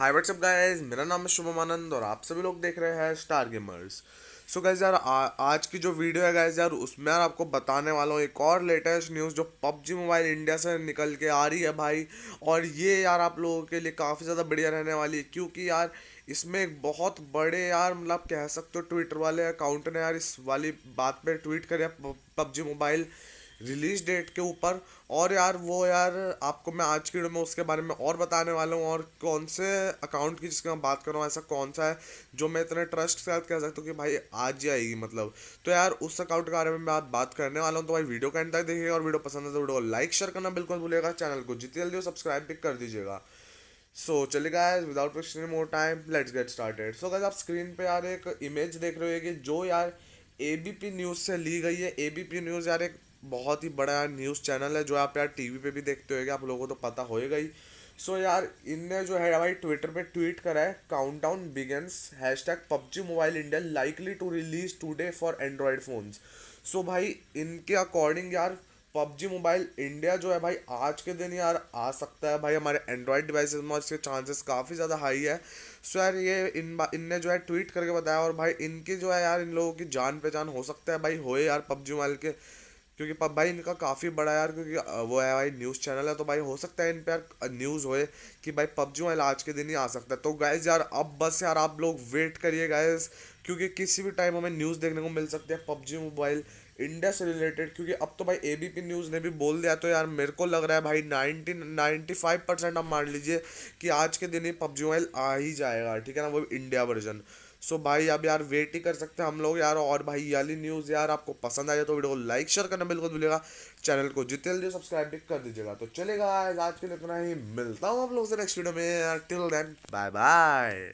hi what's up guys मेरा नाम है शुभम आनंद और आप सभी लोग देख रहे हैं star gamers so so guys यार आ, आज की जो वीडियो है गाइज यार उसमें यार आपको बताने वाला हूँ एक और लेटेस्ट न्यूज़ जो पबजी मोबाइल इंडिया से निकल के आ रही है भाई और ये यार आप लोगों के लिए काफ़ी ज़्यादा बढ़िया रहने वाली है क्योंकि यार इसमें एक बहुत बड़े यार मतलब आप कह सकते हो ट्विटर वाले अकाउंट ने यार इस वाली बात पर ट्वीट करें पबजी मोबाइल रिलीज डेट के ऊपर और यार वो यार आपको मैं आज की वीडियो में उसके बारे में और बताने वाला हूँ और कौन से अकाउंट की जिसकी मैं बात कर रहा हूँ ऐसा कौन सा है जो मैं इतने ट्रस्ट के साथ कह सकता हूँ कि भाई आज ही आएगी मतलब तो यार उस अकाउंट के बारे में मैं आप बात करने वाला हूँ तो भाई वीडियो का एंड तक देखिएगा और वीडियो पसंद है तो वीडियो को लाइक शेयर करना बिल्कुल भूलेगा चैनल को जितनी जल्दी हो सब्सक्राइब भी कर दीजिएगा सो चलेगा चले without wasting more time let's get started so guys आप स्क्रीन पर यार एक इमेज देख रहे हो कि जो यार ए बी पी न्यूज़ से ली गई है ए बी पी न्यूज़ यार एक बहुत ही बड़ा न्यूज़ चैनल है जो आप यार टीवी पे भी देखते होगे आप लोगों को तो पता होएगा ही सो so, यार इनने जो है भाई ट्विटर पे ट्वीट करा है countdown begins hashtag PUBG mobile India likely to release today for Android phones so भाई इनके अकॉर्डिंग यार पबजी मोबाइल इंडिया जो है भाई आज के दिन यार आ सकता है भाई हमारे एंड्रॉयड डिवाइस में इसके चांसेस काफ़ी ज़्यादा हाई है सो यार ये इन इनने जो है ट्वीट करके बताया और भाई इनकी जो है यार इन लोगों की जान पहचान हो सकता है भाई होए यार पबजी मोबाइल के क्योंकि पब भाई इनका काफ़ी बड़ा यार क्योंकि वो है भाई न्यूज़ चैनल है तो भाई हो सकता है इन पर न्यूज़ होए कि भाई पबजी मोबाइल आज के दिन ही आ सकता है तो गाइज़ यार अब बस यार आप लोग वेट करिए गाइज़ क्योंकि किसी भी टाइम हमें न्यूज़ देखने को मिल सकती है पबजी मोबाइल इंडिया से रिलेटेड क्योंकि अब तो भाई ए बी पी न्यूज़ ने भी बोल दिया तो यार मेरे को लग रहा है भाई नाइनटी नाइन्टी फाइव परसेंट आप मान लीजिए कि आज के दिन ही पबजी मोबाइल आ ही जाएगा ठीक है ना वो इंडिया वर्जन सो so, भाई अब यार वेट ही कर सकते हैं हम लोग यार और भाई याली न्यूज़ यार आपको पसंद आए तो वीडियो को लाइक शेयर करना बिल्कुल मिलेगा चैनल को जितने जल्दी सब्सक्राइब भी कर दीजिएगा तो चलेगा आज के लिए इतना ही मिलता हूँ आप लोगों से नेक्स्ट वीडियो में यार टिल देन बाय बाय